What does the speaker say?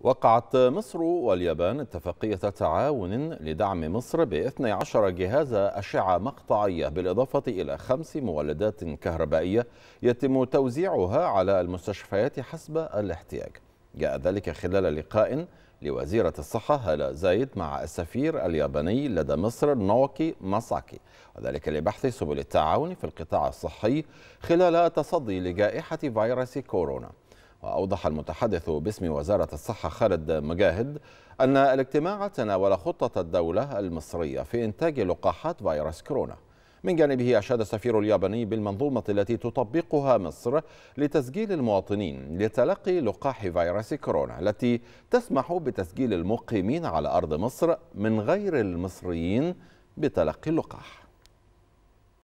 وقعت مصر واليابان اتفاقية تعاون لدعم مصر ب 12 جهاز أشعة مقطعية بالإضافة إلى خمس مولدات كهربائية يتم توزيعها على المستشفيات حسب الاحتياج جاء ذلك خلال لقاء لوزيرة الصحة هالة زايد مع السفير الياباني لدى مصر نوكي ماساكي وذلك لبحث سبل التعاون في القطاع الصحي خلال تصدي لجائحة فيروس كورونا وأوضح المتحدث باسم وزارة الصحة خالد مجاهد أن الاجتماع تناول خطة الدولة المصرية في إنتاج لقاحات فيروس كورونا من جانبه أشاد السفير الياباني بالمنظومة التي تطبقها مصر لتسجيل المواطنين لتلقي لقاح فيروس كورونا التي تسمح بتسجيل المقيمين على أرض مصر من غير المصريين بتلقي اللقاح